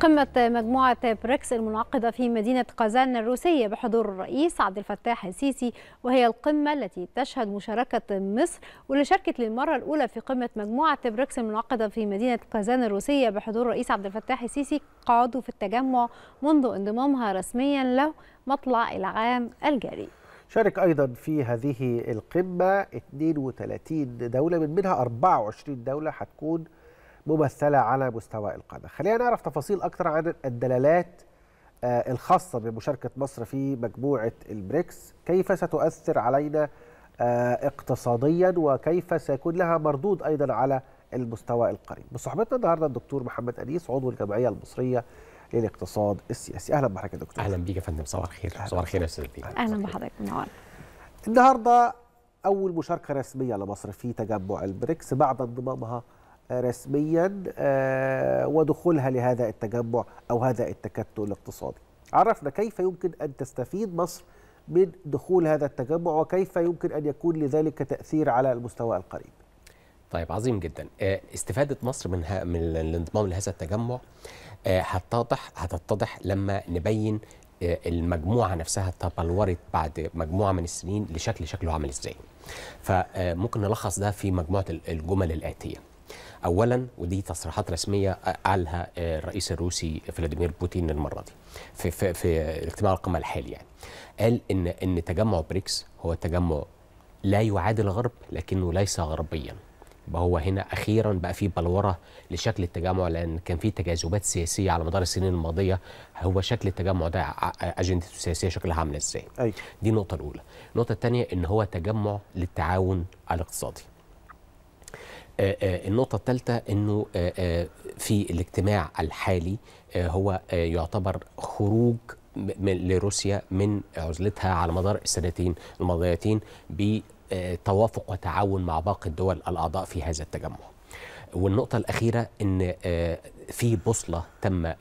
قمة مجموعة بريكس المنعقدة في مدينة قازان الروسية بحضور الرئيس عبد الفتاح السيسي وهي القمة التي تشهد مشاركة مصر واللي شاركت للمرة الأولى في قمة مجموعة بريكس المنعقدة في مدينة قازان الروسية بحضور الرئيس عبد الفتاح السيسي قعدوا في التجمع منذ انضمامها رسميا له مطلع العام الجاري شارك أيضا في هذه القمة 32 دولة من منها 24 دولة هتكون ممثله على مستوى القاده. خلينا نعرف تفاصيل اكثر عن الدلالات آه، الخاصه بمشاركه مصر في مجموعه البريكس، كيف ستؤثر علينا آه، اقتصاديا وكيف سيكون لها مردود ايضا على المستوى القريب. بصحبتنا النهارده الدكتور محمد انيس عضو الجمعيه المصريه للاقتصاد السياسي. اهلا بحضرتك يا دكتور. اهلا بيك يا فندم صباح الخير، صباح الخير يا استاذ اهلا بحضرتك منور. النهارده اول مشاركه رسميه لمصر في تجمع البريكس بعد انضمامها رسميا آه، ودخولها لهذا التجمع أو هذا التكتل الاقتصادي عرفنا كيف يمكن أن تستفيد مصر من دخول هذا التجمع وكيف يمكن أن يكون لذلك تأثير على المستوى القريب طيب عظيم جدا آه، استفادة مصر من, من الانضمام لهذا التجمع آه، هتتضح هتتضح لما نبين المجموعة نفسها تبلورت بعد مجموعة من السنين لشكل شكله عامل ازاي فممكن نلخص ده في مجموعة الجمل الآتية اولا ودي تصريحات رسميه قالها الرئيس الروسي فلاديمير بوتين المره دي في في, في اجتماع القمه الحالي يعني قال ان ان تجمع بريكس هو تجمع لا يعادل الغرب لكنه ليس غربيا يبقى هو هنا اخيرا بقى في بلوره لشكل التجمع لان كان في تجاذبات سياسيه على مدار السنين الماضيه هو شكل التجمع ده اجندته السياسيه شكلها عامله ازاي أيوة. دي النقطه الاولى النقطه الثانيه ان هو تجمع للتعاون الاقتصادي آه، آه، النقطة الثالثة أنه آه، في الاجتماع الحالي هو يعتبر خروج لروسيا من عزلتها على مدار السنتين الماضيتين بتوافق وتعاون مع باقي الدول الأعضاء في هذا التجمع والنقطة الأخيرة أن في بوصلة تم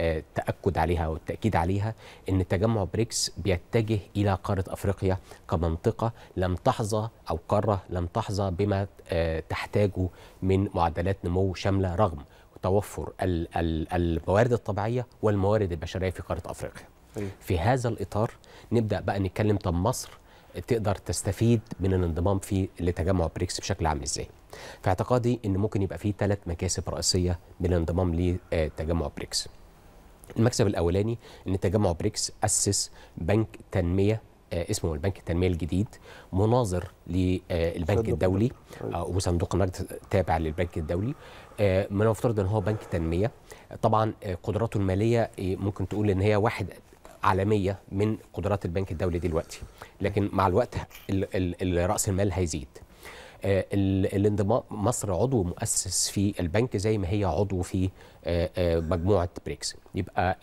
التاكد عليها والتاكيد عليها ان تجمع بريكس بيتجه الى قاره افريقيا كمنطقه لم تحظى او قاره لم تحظى بما آه، تحتاجه من معدلات نمو شامله رغم توفر الموارد الطبيعيه والموارد البشريه في قاره افريقيا. طيب. في هذا الاطار نبدا بقى نتكلم طب مصر تقدر تستفيد من الانضمام في لتجمع بريكس بشكل عام ازاي في اعتقادي ان ممكن يبقى في ثلاث مكاسب رئيسيه من الانضمام لتجمع بريكس المكسب الاولاني ان تجمع بريكس اسس بنك تنميه آه، اسمه البنك التنميه الجديد مناظر للبنك آه، الدولي طيب. آه، وصندوق النقد تابع للبنك الدولي من المفترض ان هو بنك تنميه طبعا قدراته الماليه ممكن تقول ان هي واحد عالميه من قدرات البنك الدولي دلوقتي لكن مع الوقت راس المال هيزيد آه، الانضمام مصر عضو مؤسس في البنك زي ما هي عضو في آه، آه، مجموعه بريكس يبقى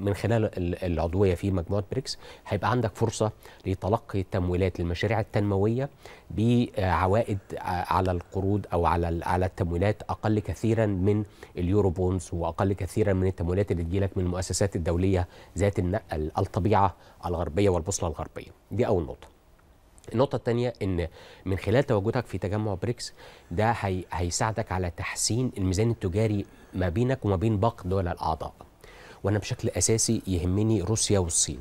من خلال العضويه في مجموعه بريكس هيبقى عندك فرصه لتلقي التمويلات للمشاريع التنمويه بعوائد على القروض او على على التمويلات اقل كثيرا من اليورو بونز واقل كثيرا من التمويلات اللي تجيلك من المؤسسات الدوليه ذات الطبيعه الغربيه والبوصله الغربيه دي اول نقطه النقطة الثانية إن من خلال تواجدك في تجمع بريكس ده هي هيساعدك على تحسين الميزان التجاري ما بينك وما بين باقي الدول الأعضاء. وأنا بشكل أساسي يهمني روسيا والصين.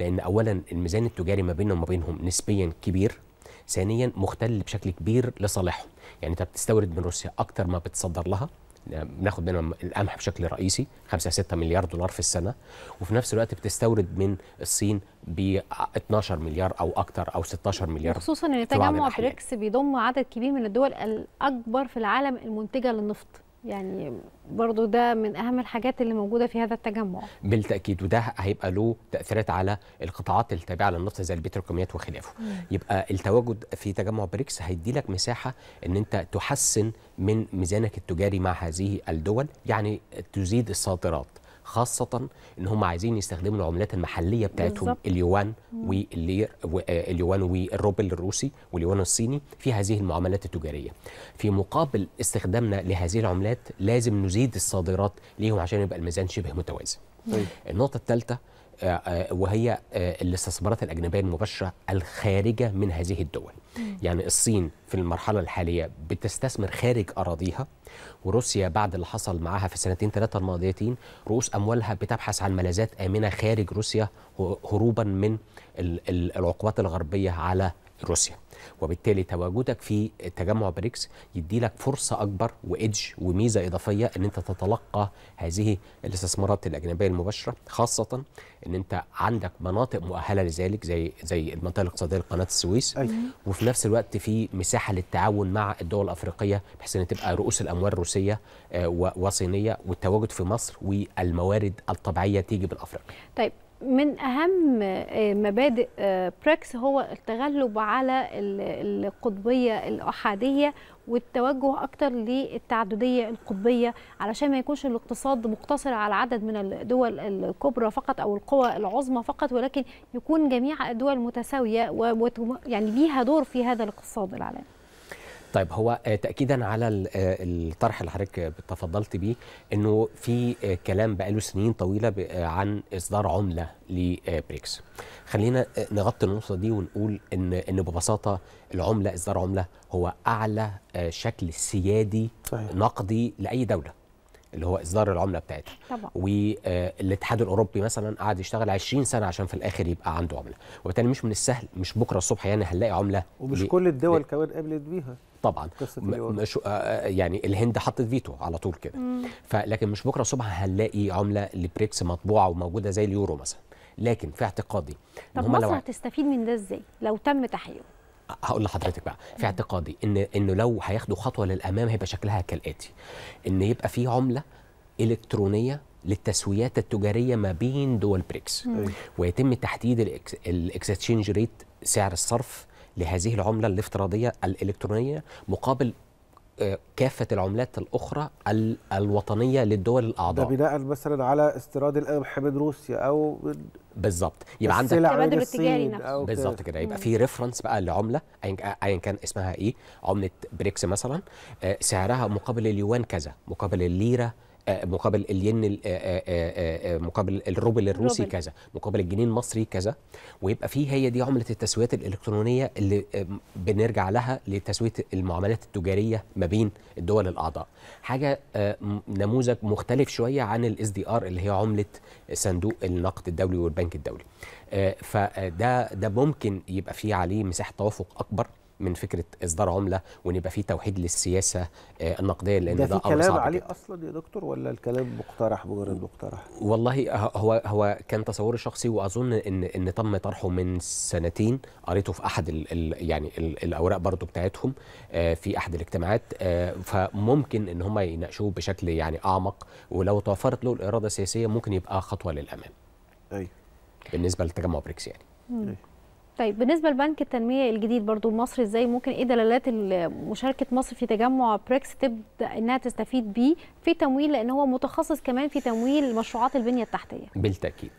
لأن أولا الميزان التجاري ما بيننا وما بينهم نسبيا كبير. ثانيا مختل بشكل كبير لصالحهم. يعني أنت بتستورد من روسيا أكتر ما بتصدر لها. بناخد منها القمح بشكل رئيسي 5 6 مليار دولار في السنه وفي نفس الوقت بتستورد من الصين ب 12 مليار او اكثر او 16 مليار خصوصا ان تجمع بريكس بيضم عدد كبير من الدول الاكبر في العالم المنتجه للنفط يعني برضو ده من اهم الحاجات اللي موجوده في هذا التجمع بالتاكيد وده هيبقى له تاثيرات على القطاعات التابعه للنفط زي البتروكيماويات وخلافه مم. يبقى التواجد في تجمع بريكس هيدي لك مساحه ان انت تحسن من ميزانك التجاري مع هذه الدول يعني تزيد الصادرات خاصه ان هم عايزين يستخدموا العملات المحليه بتاعتهم بالزبط. اليوان واللير آه، اليوان والروبل الروسي واليوان الصيني في هذه المعاملات التجاريه في مقابل استخدامنا لهذه العملات لازم نزيد الصادرات ليهم عشان يبقى الميزان شبه متوازن طيب. النقطه الثالثه آه، آه، وهي آه، الاستثمارات الأجنبية المباشرة الخارجة من هذه الدول يعني الصين في المرحلة الحالية بتستثمر خارج أراضيها وروسيا بعد اللي حصل معاها في السنتين ثلاثة الماضيتين رؤوس أموالها بتبحث عن ملاذات آمنة خارج روسيا هروبا من العقوبات الغربية على روسيا وبالتالي تواجدك في تجمع بريكس يدي لك فرصة أكبر وإدج وميزة إضافية أن أنت تتلقى هذه الاستثمارات الأجنبية المباشرة خاصة أن أنت عندك مناطق مؤهلة لذلك زي زي المنطقة الاقتصادية لقناة السويس أي. أيوة. وفي نفس الوقت في مساحة للتعاون مع الدول الأفريقية بحيث أن تبقى رؤوس الأموال الروسية آه، وصينية والتواجد في مصر والموارد الطبيعية تيجي من أفريقيا. طيب من اهم آه، مبادئ بريكس آه، هو التغلب على القطبيه الاحاديه والتوجه اكتر للتعدديه القطبيه علشان ما يكونش الاقتصاد مقتصر على عدد من الدول الكبرى فقط او القوى العظمى فقط ولكن يكون جميع الدول متساويه ويعني ليها دور في هذا الاقتصاد العالمي طيب هو آه، تاكيدا على آه، الطرح اللي حضرتك تفضلت بيه انه في آه، كلام بقاله سنين طويله عن اصدار عمله لبريكس خلينا نغطي النقطه دي ونقول ان ان ببساطه العمله اصدار عمله هو اعلى شكل سيادي صحيح. نقدي لاي دوله اللي هو اصدار العمله بتاعتها طبعا والاتحاد آه، الاوروبي مثلا قعد يشتغل 20 سنه عشان في الاخر يبقى عنده عمله وبالتالي مش من السهل مش بكره الصبح يعني هنلاقي عمله ومش كل الدول كمان قبلت بيها طبعا مش آه، آه، يعني الهند حطت فيتو على طول كده فلكن مش بكره الصبح هنلاقي عمله لبريكس مطبوعه وموجوده زي اليورو مثلا لكن في اعتقادي طب مصر لو... هتستفيد من ده ازاي لو تم تحقيقه هقول لحضرتك بقى في اعتقادي ان انه لو هياخدوا خطوه للامام هيبقى شكلها كالاتي ان يبقى في عمله الكترونيه للتسويات التجاريه ما بين دول بريكس أيوه. ويتم تحديد الاكستشينج ريت سعر الصرف لهذه العمله الافتراضيه الالكترونيه مقابل كافه العملات الاخرى الوطنيه للدول الاعضاء ده بناء مثلا على استيراد القمح من روسيا او بالظبط يبقى عندك التبادل التجاري نفسه بالظبط كده يبقى في ريفرنس بقى لعمله ايا كان اسمها ايه عمله بريكس مثلا آه، سعرها مقابل اليوان كذا مقابل الليره آه، مقابل الين آه، آه، مقابل الروبل الروسي روبل. كذا مقابل الجنيه المصري كذا ويبقى فيه هي دي عمله التسويات الالكترونيه اللي بنرجع لها لتسويه المعاملات التجاريه ما بين الدول الاعضاء حاجه نموذج مختلف شويه عن الاس دي ار اللي هي عمله صندوق النقد الدولي والبنك الدولي فده ده ممكن يبقى فيه عليه مساحه توافق اكبر من فكره اصدار عمله وان يبقى في توحيد للسياسه آه، النقديه لان ده, ده امر كلام عليه جدا. اصلا يا دكتور ولا الكلام مقترح بمجرد مقترح؟ والله هو هو كان تصوري الشخصي واظن ان ان تم طرحه من سنتين قريته في احد الـ الـ يعني الـ الاوراق برضو بتاعتهم آه، في احد الاجتماعات آه، فممكن ان هم يناقشوه بشكل يعني اعمق ولو توفرت له الاراده السياسيه ممكن يبقى خطوه للامام. ايوه بالنسبه للتجمع بريكس يعني. طيب بالنسبه لبنك التنميه الجديد برضو مصر ازاي ممكن ايه دلالات مشاركه مصر في تجمع بريكس تبدا انها تستفيد بيه في تمويل لان هو متخصص كمان في تمويل مشروعات البنيه التحتيه بالتاكيد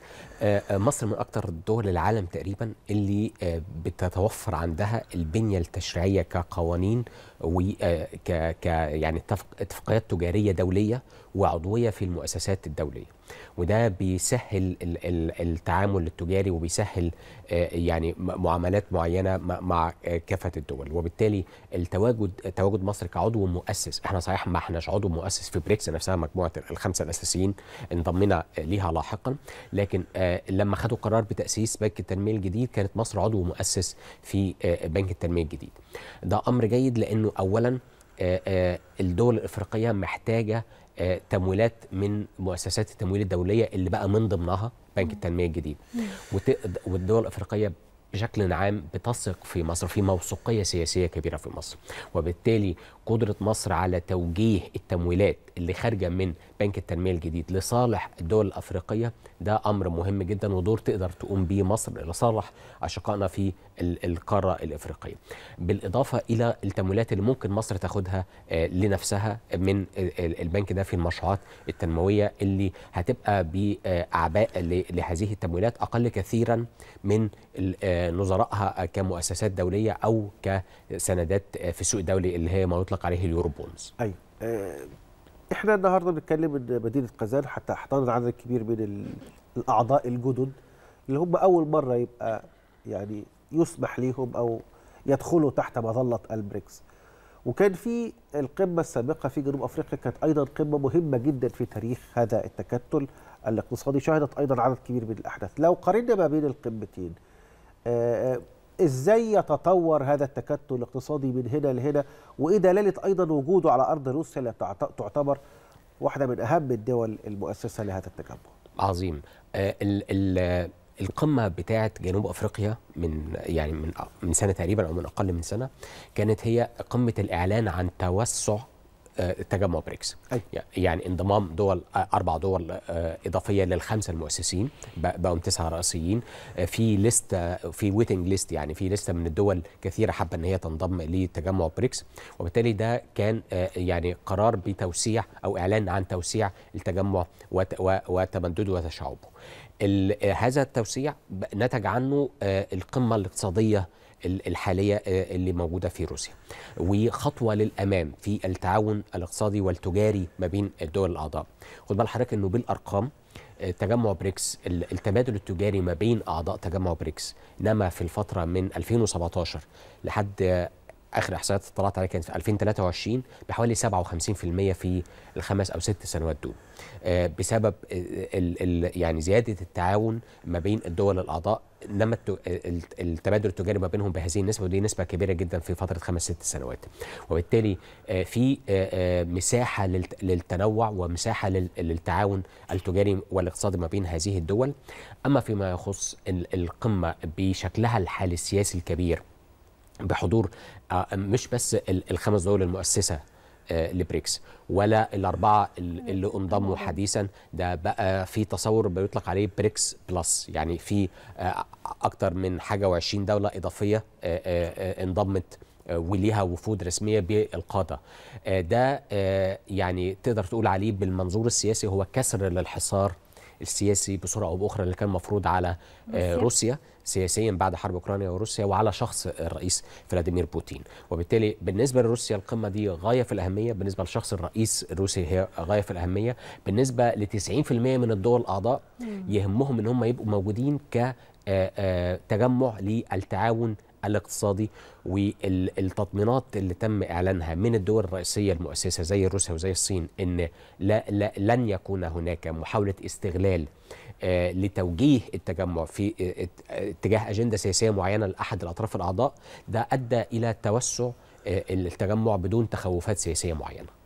آه، آه، مصر من اكثر دول العالم تقريبا اللي آه، بتتوفر عندها البنيه التشريعيه كقوانين وك يعني اتفاقيات تجاريه دوليه وعضويه في المؤسسات الدوليه وده بيسهل التعامل التجاري وبيسهل آه، يعني معاملات معينه مع كافه الدول وبالتالي التواجد تواجد مصر كعضو مؤسس احنا صحيح ما احناش عضو مؤسس في بريكس نفسها مجموعه الخمسه الاساسيين انضمنا ليها لاحقا لكن آه، لما خدوا قرار بتاسيس بنك التنميه الجديد كانت مصر عضو مؤسس في آه، بنك التنميه الجديد ده امر جيد لانه اولا الدول الافريقيه محتاجه آه، تمويلات من مؤسسات التمويل الدوليه اللي بقى من ضمنها بنك التنميه الجديد والدول الافريقيه بشكل عام بتثق في مصر في موثوقيه سياسيه كبيره في مصر وبالتالي قدره مصر على توجيه التمويلات اللي خارجه من بنك التنميه الجديد لصالح الدول الافريقيه ده امر مهم جدا ودور تقدر تقوم به مصر لصالح اشقائنا في القاره الافريقيه. بالاضافه الى التمويلات اللي ممكن مصر تاخدها آه، لنفسها من البنك ده في المشروعات التنمويه اللي هتبقى باعباء لهذه التمويلات اقل كثيرا من آه، نظرائها كمؤسسات دوليه او كسندات آه، في السوق الدولي اللي هي ما يطلق يطلق عليه اليوروبولز بونز ايوه احنا النهارده بنتكلم ان مدينه قزان حتى احتضنت عدد كبير من الاعضاء الجدد اللي هم اول مره يبقى يعني يسمح ليهم او يدخلوا تحت مظله البريكس وكان في القمه السابقه في جنوب افريقيا كانت ايضا قمه مهمه جدا في تاريخ هذا التكتل الاقتصادي شهدت ايضا عدد كبير من الاحداث لو قارنا ما بين القمتين آه، آه، ازاي يتطور هذا التكتل الاقتصادي من هنا لهنا وايه دلاله ايضا وجوده على ارض روسيا اللي تعتبر واحده من اهم الدول المؤسسه لهذا التجمع عظيم آه، ال ال القمه بتاعه جنوب افريقيا من يعني من من سنه تقريبا او من اقل من سنه كانت هي قمه الاعلان عن توسع آه، تجمع بريكس أيوة. يعني انضمام دول آه، اربع دول آه، اضافيه للخمسه المؤسسين بقوا تسعه رئيسيين في لسته في ويتنج ليست يعني في لسته من الدول كثيره حابه ان هي تنضم لتجمع بريكس وبالتالي ده كان يعني قرار بتوسيع او اعلان عن توسيع التجمع وتمدده وتشعبه هذا التوسيع نتج عنه القمه الاقتصاديه الحاليه آه، اللي موجوده في روسيا وخطوه للامام في التعاون الاقتصادي والتجاري ما بين الدول الاعضاء خد بال حضرتك انه بالارقام آه، تجمع بريكس التبادل التجاري ما بين اعضاء تجمع بريكس نما في الفتره من 2017 لحد اخر احصائيات اطلعت عليها كانت في 2023 بحوالي 57% في الخمس او ست سنوات دول آه، بسبب الـ آه، الـ يعني زياده التعاون ما بين الدول الاعضاء نما التبادل التجاري ما بينهم بهذه النسبه ودي نسبه كبيره جدا في فتره خمس ست سنوات وبالتالي آه، في مساحه للتنوع ومساحه للتعاون التجاري والاقتصادي ما بين هذه الدول اما فيما يخص القمه بشكلها الحالي السياسي الكبير بحضور آه، مش بس الخمس دول المؤسسه آه، لبريكس ولا الاربعه اللي انضموا حديثا ده بقى في تصور بيطلق عليه بريكس بلس يعني في آه، اكتر من حاجه و20 دوله اضافيه انضمت وليها وفود رسميه بالقاده ده يعني تقدر تقول عليه بالمنظور السياسي هو كسر للحصار السياسي بصوره او باخرى اللي كان مفروض على آه، روسيا. روسيا سياسيا بعد حرب اوكرانيا وروسيا وعلى شخص الرئيس فلاديمير بوتين وبالتالي بالنسبه لروسيا القمه دي غايه في الاهميه بالنسبه لشخص الرئيس الروسي هي غايه في الاهميه بالنسبه ل 90% من الدول الاعضاء يهمهم ان هم يبقوا موجودين ك آه، آه، تجمع للتعاون الاقتصادي والتطمينات اللي تم اعلانها من الدول الرئيسيه المؤسسه زي روسيا وزي الصين ان لا, لا لن يكون هناك محاوله استغلال آه، لتوجيه التجمع في آه، اتجاه اجنده سياسيه معينه لاحد الاطراف الاعضاء ده ادى الى توسع آه، التجمع بدون تخوفات سياسيه معينه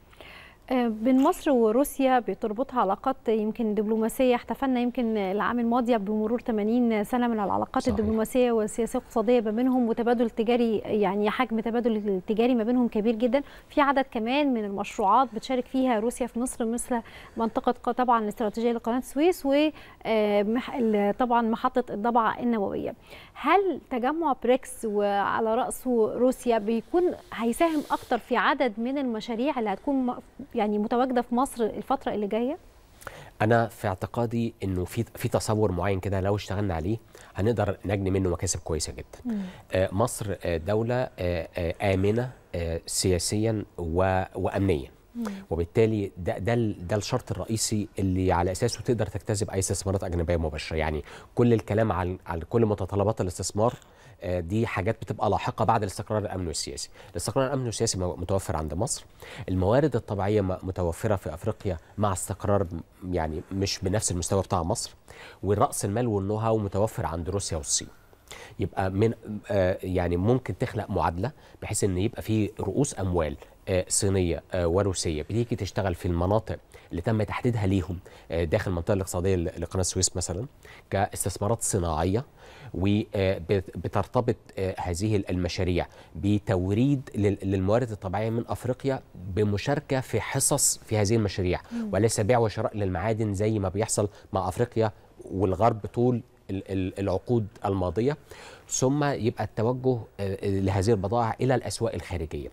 آه، بين مصر وروسيا بتربطها علاقات يمكن دبلوماسيه احتفلنا يمكن العام الماضي بمرور 80 سنه من العلاقات صحيح. الدبلوماسيه والسياسيه الاقتصاديه ما بينهم وتبادل تجاري يعني حجم تبادل التجاري ما بينهم كبير جدا في عدد كمان من المشروعات بتشارك فيها روسيا في مصر مثل منطقه طبعا الاستراتيجيه لقناه السويس و آه، طبعا محطه الضبعه النوويه هل تجمع بريكس وعلى راسه روسيا بيكون هيساهم اكتر في عدد من المشاريع اللي هتكون يعني متواجده في مصر الفتره اللي جايه؟ انا في اعتقادي انه في في تصور معين كده لو اشتغلنا عليه هنقدر نجني منه مكاسب كويسه جدا مم. آه، مصر آه، دوله آه، امنه سياسيا وامنيا وبالتالي ده ده ده الشرط الرئيسي اللي على اساسه تقدر تجتذب اي استثمارات اجنبيه مباشره يعني كل الكلام عن عن كل متطلبات الاستثمار آه، دي حاجات بتبقى لاحقه بعد الاستقرار الامني والسياسي الاستقرار الامني والسياسي متوفر عند مصر الموارد الطبيعيه متوفره في افريقيا مع استقرار يعني مش بنفس المستوى بتاع مصر وراس المال والنوها متوفر عند روسيا والصين يبقى من آه، يعني ممكن تخلق معادله بحيث ان يبقى في رؤوس اموال آه، صينيه آه، وروسيه بتيجي تشتغل في المناطق اللي تم تحديدها ليهم آه، داخل المنطقه الاقتصاديه لقناه السويس مثلا كاستثمارات صناعيه وبترتبط هذه المشاريع بتوريد للموارد الطبيعيه من افريقيا بمشاركه في حصص في هذه المشاريع وليس بيع وشراء للمعادن زي ما بيحصل مع افريقيا والغرب طول العقود الماضيه ثم يبقى التوجه لهذه البضائع الى الاسواق الخارجيه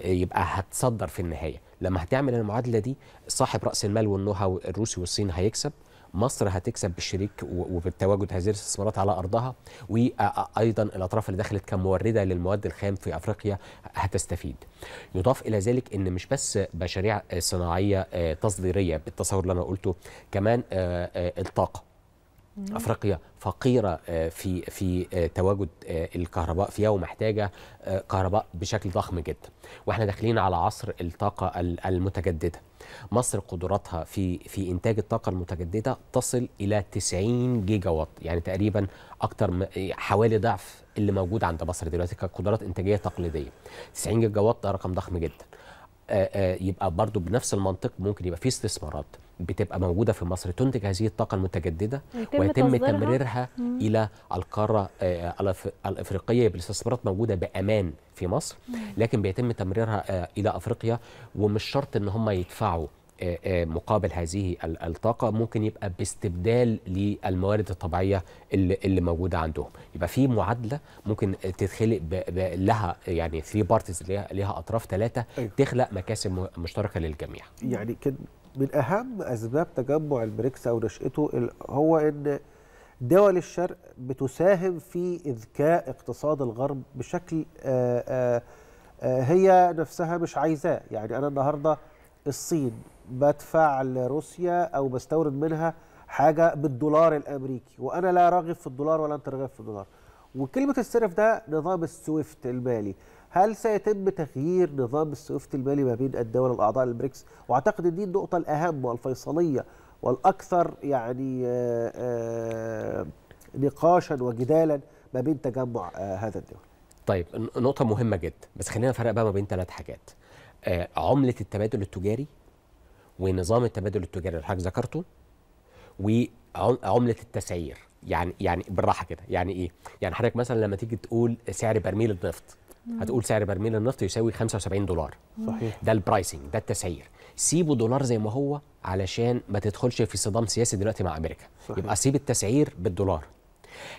يبقى هتصدر في النهايه لما هتعمل المعادله دي صاحب راس المال والنوها الروسي والصين هيكسب مصر هتكسب بالشريك وبالتواجد هذه الاستثمارات على ارضها وايضا الاطراف اللي دخلت كمورده للمواد الخام في افريقيا هتستفيد. يضاف الى ذلك ان مش بس مشاريع صناعيه آه، تصديريه بالتصور اللي انا قلته كمان آه، آه، الطاقه افريقيا فقيره آه، في في آه، تواجد آه، الكهرباء فيها ومحتاجه كهرباء بشكل ضخم جدا واحنا داخلين على عصر الطاقه المتجدده مصر قدراتها في في انتاج الطاقه المتجدده تصل الى 90 جيجا وات يعني تقريبا اكتر حوالي ضعف اللي موجود عند مصر دلوقتي كقدرات انتاجيه تقليديه 90 جيجا وات ده رقم ضخم جدا آه، آه، يبقى برضو بنفس المنطق ممكن يبقى في استثمارات بتبقى موجودة في مصر تنتج هذه الطاقة المتجددة ويتم تمريرها مم. إلى القارة آه، الأفريقية بالاستثمارات موجودة بأمان في مصر لكن بيتم تمريرها إلى أفريقيا ومش شرط إن هم يدفعوا آه، آه، مقابل هذه الطاقة ممكن يبقى باستبدال للموارد الطبيعية اللي, اللي موجودة عندهم يبقى في معادلة ممكن تتخلق لها يعني ثري بارتيز لها أطراف ثلاثة أيوه. تخلق مكاسب مشتركة للجميع يعني كان من أهم أسباب تجمع البريكس أو نشأته هو أن دول الشرق بتساهم في إذكاء اقتصاد الغرب بشكل آآ آه، آآ هي نفسها مش عايزاه يعني أنا النهارده الصين بدفع لروسيا او بستورد منها حاجه بالدولار الامريكي وانا لا راغب في الدولار ولا انت راغب في الدولار وكلمه السرف ده نظام السويفت المالي هل سيتم تغيير نظام السويفت المالي ما بين الدول الاعضاء البريكس واعتقد ان دي النقطه الاهم والفيصليه والاكثر يعني آه، آه، نقاشا وجدالا ما بين تجمع آه، هذا الدول طيب نقطه مهمه جدا بس خلينا نفرق بقى ما بين ثلاث حاجات عمله التبادل التجاري ونظام التبادل التجاري اللي حضرتك ذكرته وعمله التسعير يعني يعني بالراحه كده يعني ايه؟ يعني حضرتك مثلا لما تيجي تقول سعر برميل النفط هتقول سعر برميل النفط يساوي 75 دولار صحيح ده البرايسنج ده التسعير سيبه دولار زي ما هو علشان ما تدخلش في صدام سياسي دلوقتي مع امريكا صحيح. يبقى سيب التسعير بالدولار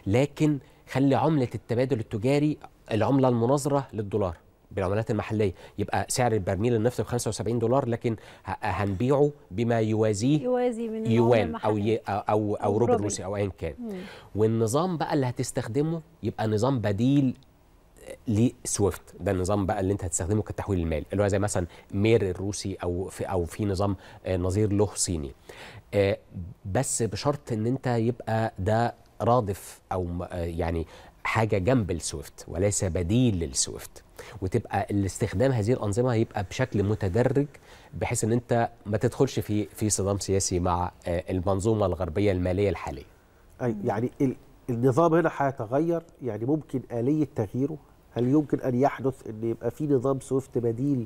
لكن خلي عمله التبادل التجاري العمله المناظره للدولار بالعملات المحليه يبقى سعر البرميل النفط ب 75 دولار لكن هنبيعه بما يوازيه يوازي من يوان او ي... او او روبل روسي او ايا كان مم. والنظام بقى اللي هتستخدمه يبقى نظام بديل لسويفت ده النظام بقى اللي انت هتستخدمه كتحويل المال اللي هو زي مثلا مير الروسي او في او في نظام آه، نظير له صيني آه، بس بشرط ان انت يبقى ده رادف او آه، يعني حاجه جنب السويفت وليس بديل للسويفت وتبقى الاستخدام هذه الانظمه هيبقى بشكل متدرج بحيث ان انت ما تدخلش في في صدام سياسي مع آه، المنظومه الغربيه الماليه الحاليه اي يعني النظام هنا هيتغير يعني ممكن آلية تغييره هل يمكن أن يحدث أن يبقى في نظام سويفت بديل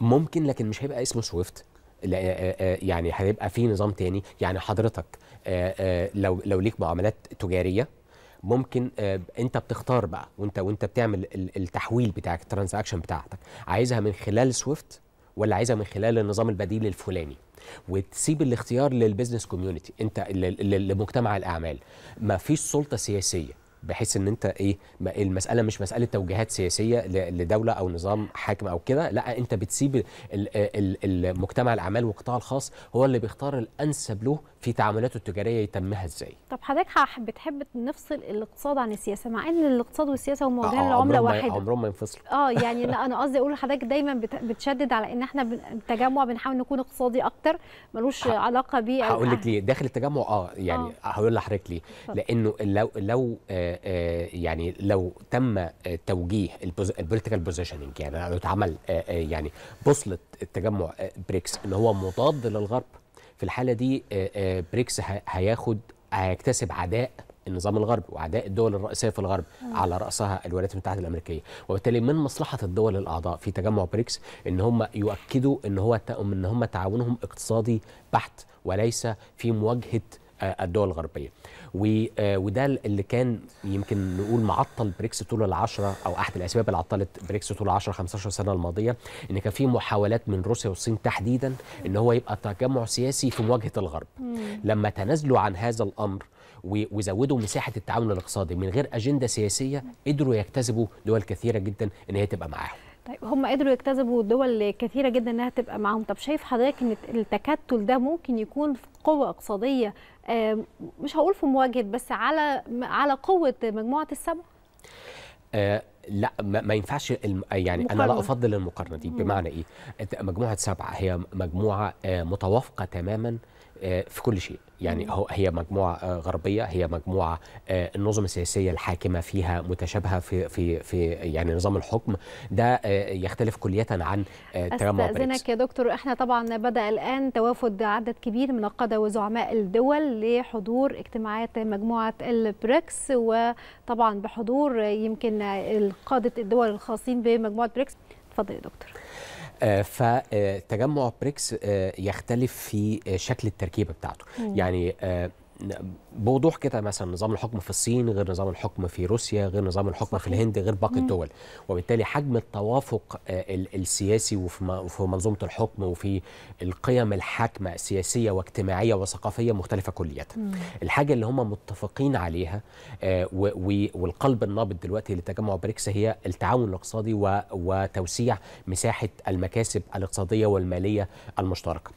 ممكن لكن مش هيبقى اسمه سويفت آه، آه، يعني هيبقى في نظام تاني يعني حضرتك لو لو ليك معاملات تجاريه ممكن آه، انت بتختار بقى وانت وانت بتعمل التحويل بتاعك الترانزاكشن بتاعتك عايزها من خلال سويفت ولا عايزها من خلال النظام البديل الفلاني وتسيب الاختيار للبيزنس كوميونتي انت لمجتمع الاعمال ما فيش سلطه سياسيه بحيث ان انت ايه المساله مش مساله توجيهات سياسيه لدوله او نظام حاكم او كده لا انت بتسيب المجتمع الاعمال والقطاع الخاص هو اللي بيختار الانسب له في تعاملاته التجاريه يتمها ازاي طب حضرتك بتحب نفصل الاقتصاد عن السياسه مع ان الاقتصاد والسياسه هما آه، وجهان لعمله واحده عمرهم ما ينفصل اه يعني انا قصدي اقول لحضرتك دايما بتشدد على ان احنا التجمع بنحاول نكون اقتصادي اكتر ملوش علاقه بيه هقول لك ليه داخل التجمع اه يعني آه. هقول لحضرتك ليه لانه لو لو آه آه، يعني لو تم آه، توجيه البوليتيكال بوزيشننج يعني لو اتعمل آه، يعني بوصله التجمع بريكس ان هو مضاد للغرب في الحاله دي بريكس هياخد هيكتسب عداء النظام الغربي وعداء الدول الرئيسيه في الغرب آه. على راسها الولايات المتحده الامريكيه وبالتالي من مصلحه الدول الاعضاء في تجمع بريكس ان هم يؤكدوا ان هو ان هم تعاونهم اقتصادي بحت وليس في مواجهه الدول الغربيه آه، وده اللي كان يمكن نقول معطل بريكس طول العشرة أو أحد الأسباب اللي عطلت بريكس طول 10 15 سنة الماضية إن كان في محاولات من روسيا والصين تحديدا إن هو يبقى تجمع سياسي في مواجهة الغرب لما تنازلوا عن هذا الأمر وزودوا مساحه التعاون الاقتصادي من غير اجنده سياسيه قدروا يجتذبوا دول كثيره جدا ان هي تبقى معاهم طيب هم قدروا يجتذبوا دول كثيره جدا انها تبقى معاهم طب شايف حضرتك ان التكتل ده ممكن يكون في قوه اقتصاديه مش هقول في مواجهه بس على على قوه مجموعه السبعه آه، لا ما ينفعش الم... يعني مقارنة. انا لا افضل المقارنه دي بمعنى ايه مجموعه سبعه هي مجموعه آه، متوافقه تماما آه، في كل شيء يعني هو هي مجموعه آه، غربيه هي مجموعه النظم السياسيه الحاكمه فيها متشابهه في في في يعني نظام الحكم ده يختلف كليه عن تجمع استاذنك يا دكتور احنا طبعا بدا الان توافد عدد كبير من القاده وزعماء الدول لحضور اجتماعات مجموعه البريكس وطبعا بحضور يمكن قادة الدول الخاصين بمجموعة بريكس اتفضل يا دكتور آه، فتجمع بريكس آه، يختلف في آه، شكل التركيبه بتاعته مم. يعني بوضوح كده مثلا نظام الحكم في الصين غير نظام الحكم في روسيا غير نظام الحكم في الهند غير باقي الدول وبالتالي حجم التوافق آه، السياسي وفي منظومه الحكم وفي القيم الحاكمه السياسيه واجتماعيه وثقافيه مختلفه كليا الحاجه اللي هم متفقين عليها آه، والقلب النابض دلوقتي لتجمع بريكس هي التعاون الاقتصادي وتوسيع مساحه المكاسب الاقتصاديه والماليه المشتركه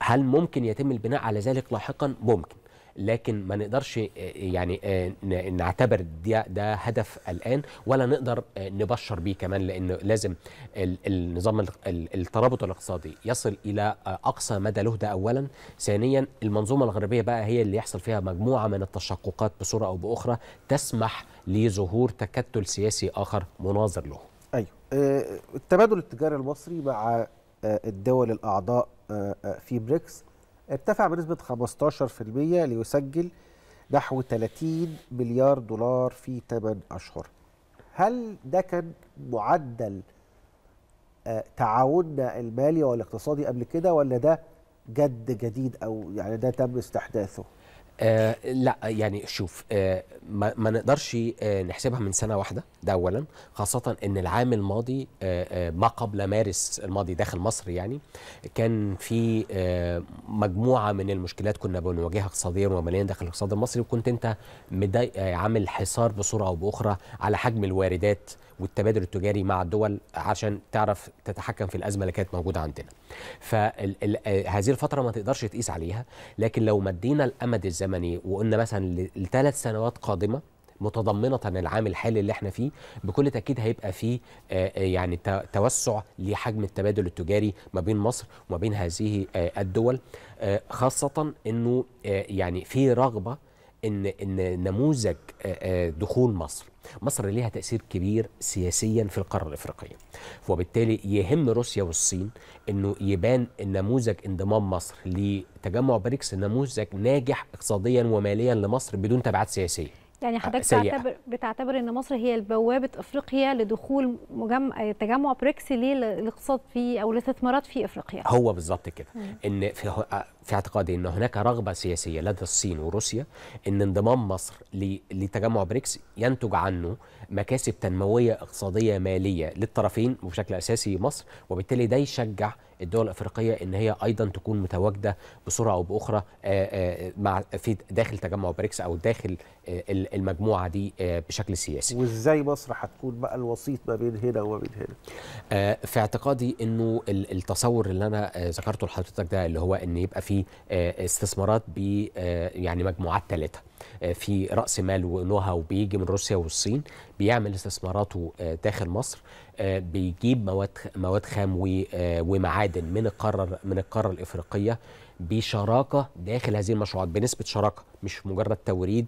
هل ممكن يتم البناء على ذلك لاحقا ممكن لكن ما نقدرش آه، آه، يعني آه، نعتبر ده, ده هدف الآن ولا نقدر نبشر بيه كمان لأن لازم النظام الترابط الاقتصادي يصل إلى أقصى مدى له ده أولا ثانيا المنظومة الغربية بقى هي اللي يحصل فيها مجموعة من التشققات بصورة أو بأخرى تسمح لظهور تكتل سياسي آخر مناظر له أيوة التبادل التجاري المصري مع الدول الأعضاء في بريكس ارتفع بنسبة 15% ليسجل نحو 30 مليار دولار في 8 أشهر هل ده كان معدل آه، تعاوننا المالي والاقتصادي قبل كده ولا ده جد جديد أو يعني ده تم استحداثه؟ آه لا يعني شوف آه ما, ما نقدرش آه نحسبها من سنه واحده ده اولا خاصه ان العام الماضي آه, آه، ما قبل مارس الماضي داخل مصر يعني كان في آه مجموعه من المشكلات كنا بنواجهها اقتصاديا وماليا داخل الاقتصاد المصري وكنت انت آه، عامل حصار بصوره او باخرى على حجم الواردات والتبادل التجاري مع الدول عشان تعرف تتحكم في الازمه اللي كانت موجوده عندنا. فهذه آه، الفتره ما تقدرش تقيس عليها لكن لو مدينا الامد الزمني وقلنا مثلا لثلاث سنوات قادمه متضمنه العام الحالي اللي احنا فيه بكل تاكيد هيبقى فيه آه، آه، يعني توسع لحجم التبادل التجاري ما بين مصر وما بين هذه الدول خاصه انه يعني في رغبه ان ان نموذج دخول مصر مصر ليها تاثير كبير سياسيا في القاره الافريقيه وبالتالي يهم روسيا والصين انه يبان نموذج انضمام مصر لتجمع بريكس نموذج ناجح اقتصاديا وماليا لمصر بدون تبعات سياسيه يعني آه، حضرتك بتعتبر بتعتبر ان مصر هي البوابه افريقيا لدخول مجم... تجمع بريكس للاقتصاد في او الاستثمارات في افريقيا هو بالظبط كده ان في في اعتقادي أن هناك رغبة سياسية لدى الصين وروسيا أن انضمام مصر لتجمع بريكس ينتج عنه مكاسب تنموية اقتصادية مالية للطرفين وبشكل أساسي مصر وبالتالي ده يشجع الدول الافريقيه ان هي ايضا تكون متواجده بسرعه او باخرى آه، آه، مع في داخل تجمع بريكس او داخل آه، المجموعه دي بشكل سياسي. وازاي مصر هتكون بقى الوسيط ما بين هنا وما بين هنا؟ في اعتقادي انه التصور اللي انا ذكرته لحضرتك ده اللي هو ان يبقى في في آه، استثمارات ب آه، يعني مجموعات ثلاثه آه، في راس مال ونوها وبيجي من روسيا والصين بيعمل استثماراته داخل مصر بيجيب مواد مواد خام ومعادن من القاره من القاره الافريقيه بشراكه داخل هذه المشروعات بنسبه شراكه مش مجرد توريد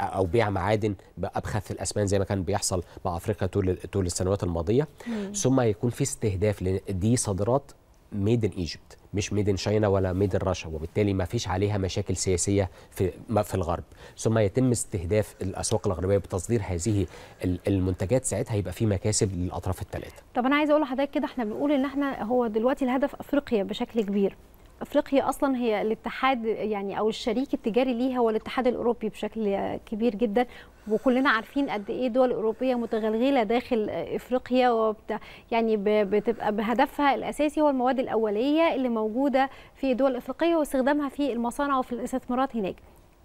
او بيع معادن بابخس الاثمان زي ما كان بيحصل مع افريقيا طول طول السنوات الماضيه مم. ثم يكون في استهداف دي صادرات ميد ان ايجيبت مش ميد ان شاينا ولا ميد ان رشا وبالتالي ما فيش عليها مشاكل سياسيه في في الغرب ثم يتم استهداف الاسواق الغربيه بتصدير هذه المنتجات ساعتها هيبقى في مكاسب للاطراف الثلاثه طب انا عايز اقول لحضرتك كده احنا بنقول ان احنا هو دلوقتي الهدف افريقيا بشكل كبير افريقيا اصلا هي الاتحاد يعني او الشريك التجاري ليها هو الاتحاد الاوروبي بشكل كبير جدا وكلنا عارفين قد ايه دول اوروبيه متغلغله داخل افريقيا وبت... يعني بتبقى بهدفها الاساسي هو المواد الاوليه اللي موجوده في دول افريقيه واستخدامها في المصانع وفي الاستثمارات هناك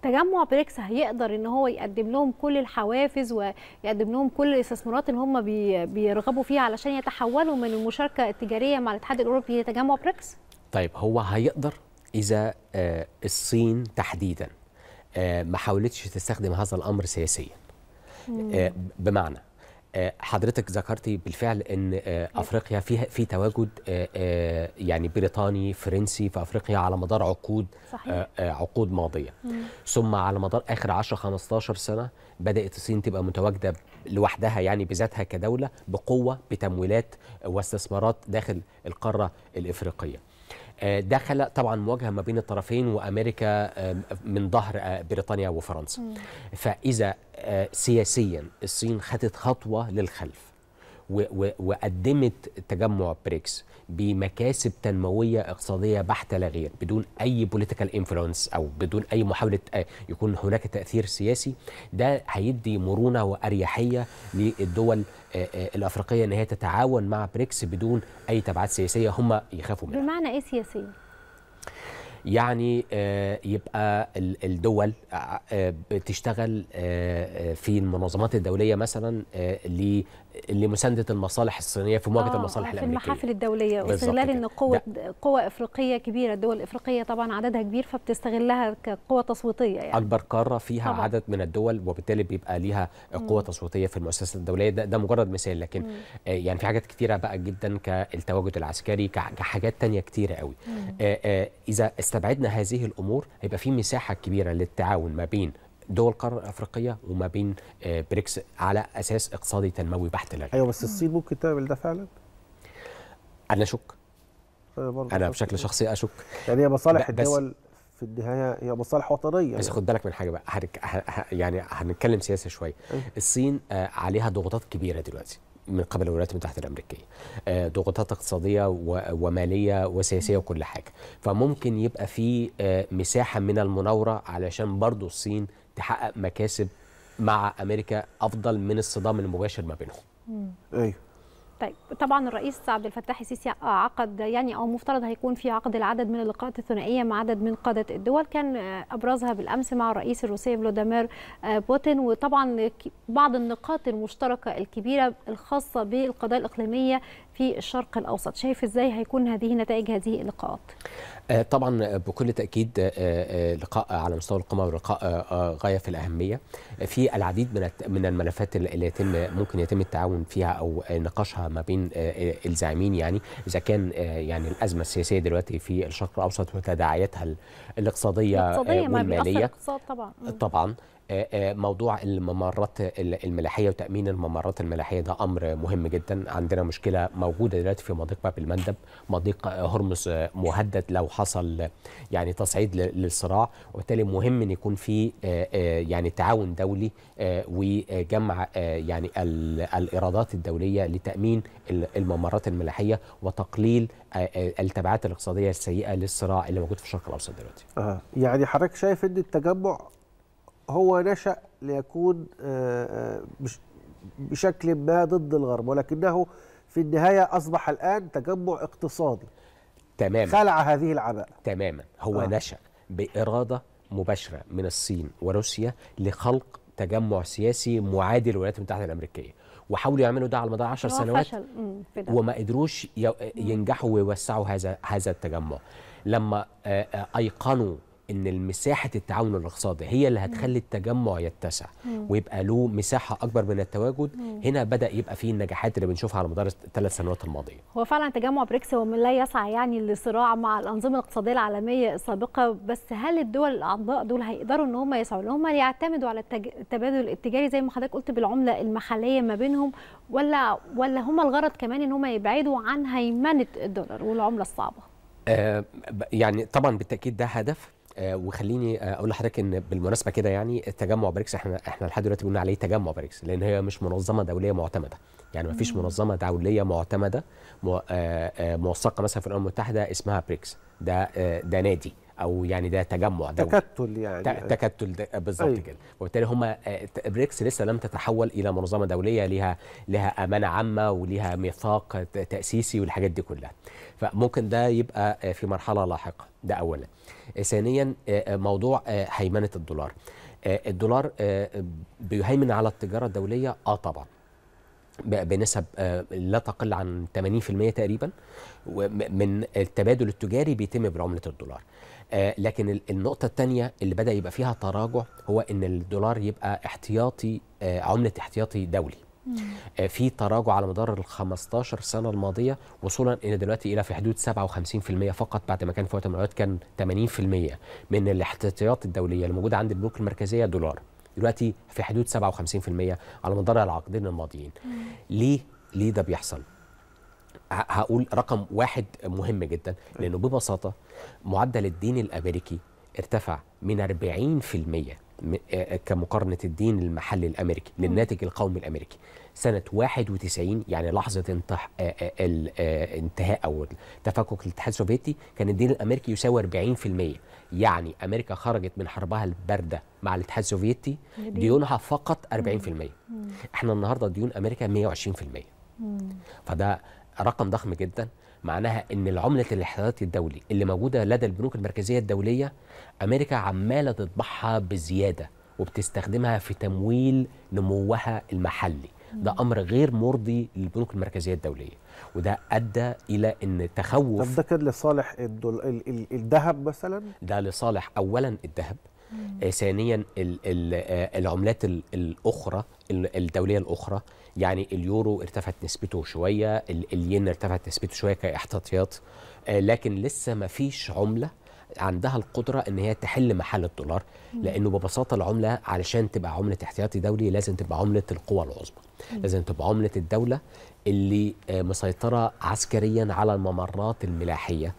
تجمع بريكس هيقدر ان هو يقدم لهم كل الحوافز ويقدم لهم كل الاستثمارات اللي هم بيرغبوا فيها علشان يتحولوا من المشاركه التجاريه مع الاتحاد الاوروبي لتجمع بريكس طيب هو هيقدر اذا آه، الصين تحديدا آه، ما حاولتش تستخدم هذا الامر سياسيا آه، بمعنى حضرتك ذكرتي بالفعل ان افريقيا فيها في تواجد يعني بريطاني فرنسي في افريقيا على مدار عقود صحيح. عقود ماضيه مم. ثم على مدار اخر 10 15 سنه بدات الصين تبقى متواجده لوحدها يعني بذاتها كدوله بقوه بتمويلات واستثمارات داخل القاره الافريقيه ده آه، خلق طبعا مواجهه ما بين الطرفين وامريكا آه، من ظهر آه، بريطانيا وفرنسا فاذا سياسيا الصين خدت خطوه للخلف وقدمت تجمع بريكس بمكاسب تنمويه اقتصاديه بحته لا غير بدون اي بوليتيكال انفلونس او بدون اي محاوله آه، يكون هناك تاثير سياسي ده هيدي مرونه واريحيه للدول آه، آه، الافريقيه ان هي تتعاون مع بريكس بدون اي تبعات سياسيه هم يخافوا منها بمعنى ايه سياسيه؟ يعني يبقى الدول بتشتغل في المنظمات الدولية مثلا لمسانده المصالح الصينيه في مواجهه آه المصالح الامريكيه في المحافل الدوليه واستغلال ان قوه قوه افريقيه كبيره الدول الافريقيه طبعا عددها كبير فبتستغلها كقوه تصويتيه يعني اكبر قاره فيها طبعا. عدد من الدول وبالتالي بيبقى ليها قوه تصويتيه في المؤسسه الدوليه ده, ده مجرد مثال لكن مم. آه، يعني في حاجات كتيره بقى جدا كالتواجد العسكري كحاجات تانية كتيره قوي آه،, آه اذا استبعدنا هذه الامور هيبقى في مساحه كبيره للتعاون ما بين دول القاره الافريقيه وما بين آه، بريكس على اساس اقتصادي تنموي بحت لا ايوه بس الصين ممكن تعمل ده فعلا؟ انا اشك انا بشكل شخصي اشك يعني هي مصالح الدول في النهايه هي مصالح وطنيه بس خد بالك من حاجه بقى حرك يعني هنتكلم سياسه شويه أيوة. الصين آه، عليها ضغوطات كبيره دلوقتي من قبل الولايات المتحده الامريكيه آه، ضغوطات اقتصاديه وماليه وسياسيه وكل حاجه فممكن يبقى في مساحه من المناوره علشان برضو الصين تحقق مكاسب مع امريكا افضل من الصدام المباشر ما بينهم. ايوه طيب طبعا الرئيس عبد الفتاح السيسي عقد يعني او مفترض هيكون في عقد العدد من اللقاءات الثنائيه مع عدد من قاده الدول كان آه، ابرزها بالامس مع الرئيس الروسي فلوديمير آه، بوتين وطبعا بعض النقاط المشتركه الكبيره الخاصه بالقضايا الاقليميه في الشرق الاوسط شايف ازاي هيكون هذه نتائج هذه اللقاءات آه، طبعا آه، بكل تاكيد آه، لقاء على مستوى القمه ولقاء غايه في الاهميه في العديد من من الملفات اللي يتم ممكن يتم التعاون فيها او نقاشها ما بين الزعيمين يعني اذا كان يعني الازمه السياسيه دلوقتي في الشرق الاوسط وتداعياتها الاقتصاديه, الاقتصادية والماليه طبعا طبعا آه، آه، موضوع الممرات الملاحيه وتامين الممرات الملاحيه ده امر مهم جدا عندنا مشكله موجوده دلوقتي في مضيق باب المندب مضيق آه، هرمز مهدد لو حصل يعني تصعيد للصراع وبالتالي مهم ان يكون في يعني تعاون دولي وجمع يعني الايرادات الدوليه لتامين الممرات الملاحيه وتقليل التبعات الاقتصاديه السيئه للصراع اللي موجود في الشرق الاوسط دلوقتي. يعني حضرتك شايف ان التجمع هو نشأ ليكون آه، آه، بشكل ما ضد الغرب ولكنه في النهاية أصبح الآن تجمع اقتصادي تماما خلع هذه العباءة تماما هو آه. نشأ بإرادة مباشرة من الصين وروسيا لخلق تجمع سياسي معادي للولايات المتحدة الأمريكية وحاولوا يعملوا ده على مدار 10 سنوات وما قدروش ينجحوا ويوسعوا هذا هذا التجمع لما آه، ايقنوا ان المساحه التعاون الاقتصادي هي اللي هتخلي التجمع يتسع ويبقى له مساحه اكبر من التواجد هنا بدا يبقى فيه النجاحات اللي بنشوفها على مدار الثلاث سنوات الماضيه هو فعلا تجمع بريكس هو من لا يسعى يعني لصراع مع الانظمه الاقتصاديه العالميه السابقه بس هل الدول الاعضاء دول هيقدروا ان هم يسعوا ان هم يعتمدوا على التبادل التجاري زي ما حضرتك قلت بالعمله المحليه ما بينهم ولا ولا هم الغرض كمان ان هم يبعدوا عن هيمنه الدولار والعمله الصعبه آه، يعني طبعا بالتاكيد ده هدف آه، وخليني آه، اقول لحضرتك ان بالمناسبه كده يعني تجمع بريكس احنا احنا لحد دلوقتي بنقول عليه تجمع بريكس لان هي مش منظمه دوليه معتمده يعني ما فيش منظمه دوليه معتمده آه، موثقه مثلا في الامم المتحده اسمها بريكس ده ده نادي او يعني ده تجمع ده تكتل يعني تكتل بالظبط أيه. كده وبالتالي هم آه، بريكس لسه لم تتحول الى منظمه دوليه ليها لها امانه عامه وليها ميثاق تاسيسي والحاجات دي كلها فممكن ده يبقى آه، في مرحله لاحقه ده اولا آه، ثانيا موضوع هيمنه الدولار الدولار بيهيمن على التجاره الدوليه اه طبعا بنسب لا تقل عن 80% تقريبا من التبادل التجاري بيتم بعمله الدولار آه، لكن النقطة الثانية اللي بدأ يبقى فيها تراجع هو إن الدولار يبقى احتياطي آه، عملة احتياطي دولي آه، في تراجع على مدار ال 15 سنه الماضيه وصولا الى دلوقتي الى في حدود 57% فقط بعد ما كان في وقت من الاوقات كان 80% من الاحتياطيات الدوليه الموجوده عند البنوك المركزيه دولار دلوقتي في حدود 57% على مدار العقدين الماضيين ليه ليه ده بيحصل هقول رقم واحد مهم جدا لانه ببساطه معدل الدين الامريكي ارتفع من 40% كمقارنه الدين المحلي الامريكي للناتج القومي الامريكي سنه 91 يعني لحظه انتح... انتهاء او تفكك الاتحاد السوفيتي كان الدين الامريكي يساوي 40% يعني امريكا خرجت من حربها البارده مع الاتحاد السوفيتي ديونها فقط 40% احنا النهارده ديون امريكا 120% فده رقم ضخم جدا معناها ان العمله الاحتياطي الدولي اللي موجوده لدى البنوك المركزيه الدوليه امريكا عماله تطبعها بزياده وبتستخدمها في تمويل نموها المحلي ده امر غير مرضي للبنوك المركزيه الدوليه وده ادى الى ان تخوف طب ده كان لصالح الذهب مثلا ده لصالح اولا الذهب آه، ثانيا آه، العملات الاخرى الدوليه الاخرى يعني اليورو ارتفعت نسبته شويه الين ارتفعت نسبته شويه كاحتياطيات آه، لكن لسه ما فيش عمله عندها القدره ان هي تحل محل الدولار لانه ببساطه العمله علشان تبقى عمله احتياطي دولي لازم تبقى عمله القوى العظمى لازم تبقى عمله الدوله اللي مسيطره عسكريا على الممرات الملاحيه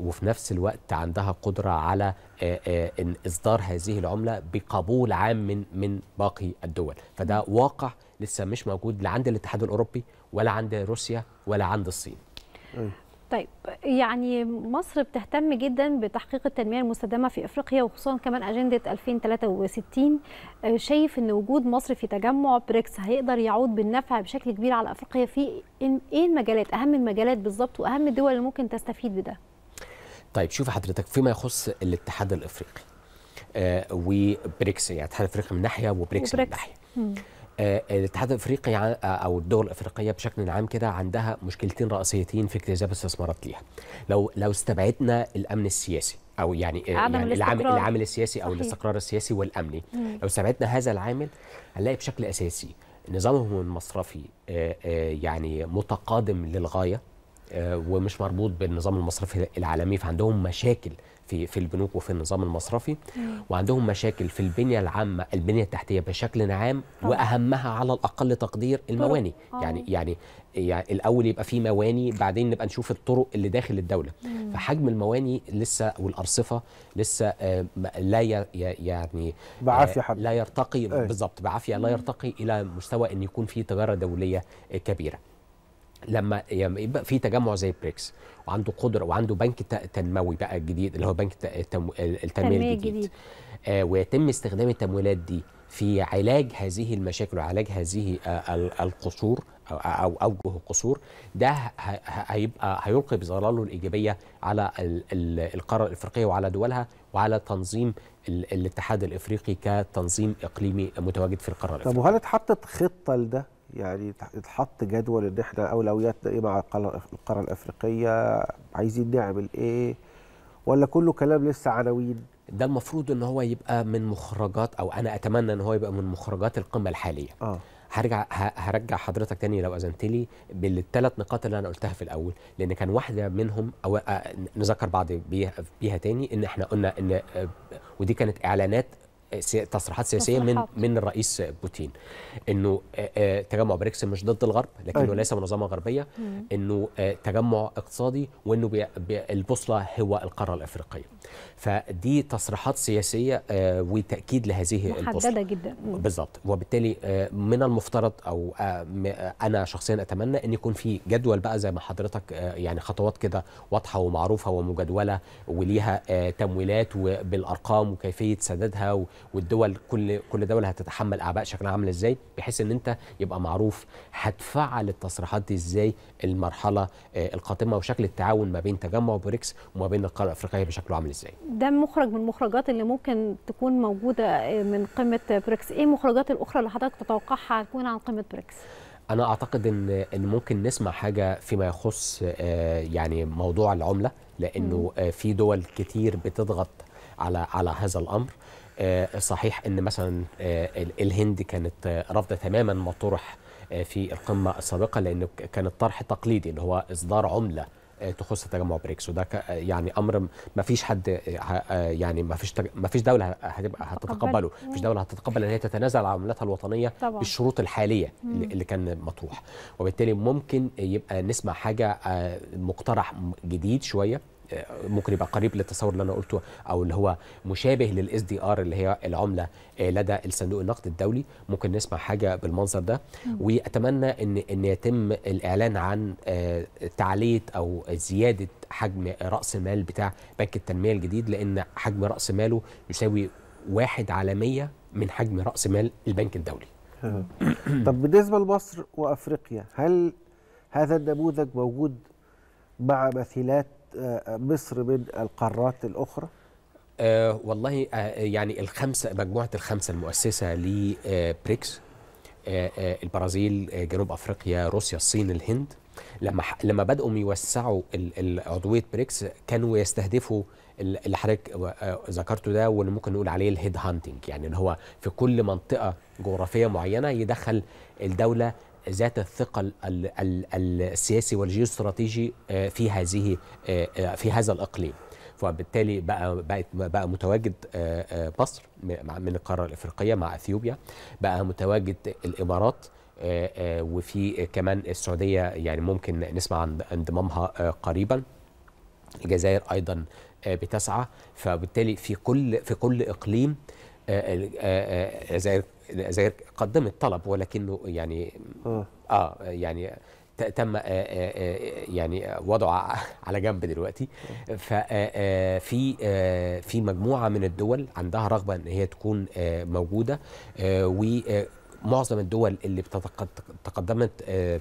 وفي نفس الوقت عندها قدرة على إصدار هذه العملة بقبول عام من من باقي الدول فده واقع لسه مش موجود لا عند الاتحاد الأوروبي ولا عند روسيا ولا عند الصين طيب يعني مصر بتهتم جدا بتحقيق التنمية المستدامة في أفريقيا وخصوصا كمان أجندة 2063 آه، شايف أن وجود مصر في تجمع بريكس هيقدر يعود بالنفع بشكل كبير على أفريقيا في إيه المجالات أهم المجالات بالظبط وأهم الدول اللي ممكن تستفيد بده؟ طيب شوف حضرتك فيما يخص الاتحاد الافريقي آه وبريكس يعني الاتحاد الافريقي من ناحيه وبريكس, وبريكس. من ناحيه آه الاتحاد الافريقي يعني، آه، او الدول الافريقيه بشكل عام كده عندها مشكلتين رئيسيتين في اجتذاب استثمارات ليها لو لو استبعدنا الامن السياسي او يعني, آه، يعني العامل, العامل السياسي صحيح. او الاستقرار السياسي والامني مم. لو استبعدنا هذا العامل هنلاقي بشكل اساسي نظامهم المصرفي آه، يعني متقادم للغايه آه، ومش مربوط بالنظام المصرفي العالمي فعندهم مشاكل في في البنوك وفي النظام المصرفي وعندهم مشاكل في البنيه العامه البنيه التحتيه بشكل عام واهمها على الاقل تقدير المواني آه. يعني يعني يعني الاول يبقى في مواني بعدين نبقى نشوف الطرق اللي داخل الدوله مم. فحجم المواني لسه والارصفه لسه آه، لا يعني بعافيه لا يرتقي بالظبط بعافيه لا يرتقي الى مستوى ان يكون في تجاره دوليه كبيره لما يبقى في تجمع زي بريكس وعنده قدره وعنده بنك تنموي بقى الجديد اللي هو بنك التنميه الجديد آه ويتم استخدام التمويلات دي في علاج هذه المشاكل وعلاج هذه آه، القصور او اوجه القصور ده هيبقى هيلقي بظلاله الايجابيه على القاره الافريقيه وعلى دولها وعلى تنظيم الاتحاد الافريقي كتنظيم اقليمي متواجد في القاره الافريقيه. طب وهل اتحطت خطه لده؟ يعني اتحط جدول ان احنا اولوياتنا ايه مع القاره الافريقيه عايزين نعمل ايه ولا كله كلام لسه عناوين ده المفروض ان هو يبقى من مخرجات او انا اتمنى ان هو يبقى من مخرجات القمه الحاليه آه. هرجع هرجع حضرتك تاني لو اذنت لي بالثلاث نقاط اللي انا قلتها في الاول لان كان واحده منهم او آه، نذكر بعض بيها, بيها تاني ان احنا قلنا ان آه، ودي كانت اعلانات تصريحات سياسيه من من الرئيس بوتين انه آه، آه، تجمع بريكس مش ضد الغرب لكنه أيه. ليس منظمه غربيه انه آه، تجمع اقتصادي وانه بي البوصله هو القاره الافريقيه فدي تصريحات سياسيه وتاكيد لهذه البوصله محدده جدا بالظبط وبالتالي من المفترض او انا شخصيا اتمنى ان يكون في جدول بقى زي ما حضرتك يعني خطوات كده واضحه ومعروفه ومجدوله وليها تمويلات بالارقام وكيفيه سدادها والدول كل كل دوله هتتحمل اعباء شكلها عامل ازاي بحيث ان انت يبقى معروف هتفعل التصريحات دي ازاي المرحله آه، القادمه وشكل التعاون ما بين تجمع بريكس وما بين القاره الافريقيه بشكله عامل ازاي ده مخرج من المخرجات اللي ممكن تكون موجوده آه، من قمه بريكس ايه المخرجات الاخرى اللي حضرتك تتوقعها تكون عن قمه بريكس انا اعتقد ان ان ممكن نسمع حاجه فيما يخص آه، يعني موضوع العمله لانه في دول كتير بتضغط على على هذا الامر آه، صحيح ان مثلا آه، الهند كانت آه، رافضه تماما ما طرح في القمه السابقه لانه كان الطرح تقليدي اللي هو اصدار عمله تخص تجمع بريكس وده يعني امر ما فيش حد يعني ما فيش ما فيش دوله هتبقى هتتقبله ما فيش دوله هتتقبل ان هي تتنازل عن عملتها الوطنيه طبعا. بالشروط الحاليه مم. اللي كان مطروح وبالتالي ممكن يبقى نسمع حاجه مقترح جديد شويه ممكن يبقى قريب للتصور اللي انا قلته او اللي هو مشابه للاس دي ار اللي هي العمله آه، لدى الصندوق النقد الدولي ممكن نسمع حاجه بالمنظر ده واتمنى ان ان يتم الاعلان عن آه، تعليه او زياده حجم راس المال بتاع بنك التنميه الجديد لان حجم راس ماله يساوي واحد على 100 من حجم راس مال البنك الدولي. طب بالنسبه لمصر وافريقيا هل هذا النموذج موجود مع مثيلات مصر من القارات الأخرى؟ آه والله آه يعني الخمسة مجموعة الخمسة المؤسسة لبريكس آه آه, آه، البرازيل آه جنوب أفريقيا روسيا الصين الهند لما لما بدأوا يوسعوا عضوية بريكس كانوا يستهدفوا اللي حضرتك آه، ذكرته ده واللي ممكن نقول عليه الهيد هانتنج يعني اللي هو في كل منطقه جغرافيه معينه يدخل الدوله ذات الثقل السياسي والجيوستراتيجي آه، في هذه آه، آه، في هذا الاقليم فبالتالي بقى بقت بقى متواجد مصر من القاره الافريقيه مع اثيوبيا بقى متواجد الامارات وفي كمان السعوديه يعني ممكن نسمع عن انضمامها قريبا الجزائر ايضا بتسعى فبالتالي في كل في كل اقليم الجزائر الجزائر قدمت طلب ولكنه يعني اه, آه يعني تم آه، آه، آه، يعني وضع على جنب دلوقتي ففي في مجموعه من الدول عندها رغبه ان هي تكون موجوده ومعظم الدول اللي تقدمت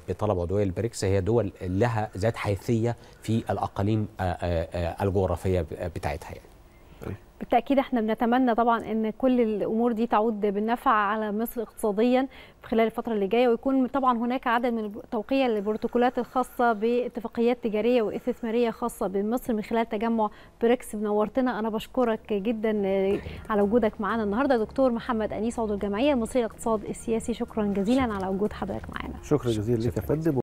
بطلب عضويه البريكس هي دول لها ذات حيثيه في الاقاليم الجغرافيه بتاعتها يعني. بالتاكيد احنا بنتمنى طبعا ان كل الامور دي تعود بالنفع على مصر اقتصاديا خلال الفتره اللي جايه ويكون طبعا هناك عدد من توقيع البروتوكولات الخاصه باتفاقيات تجاريه واستثماريه خاصه بمصر من خلال تجمع بريكس نورتنا انا بشكرك جدا آه، على وجودك معانا النهارده دكتور محمد انيس عضو الجمعيه المصريه للاقتصاد السياسي شكرا جزيلا على وجود حضرتك معانا شكرا جزيلا لك يا فندم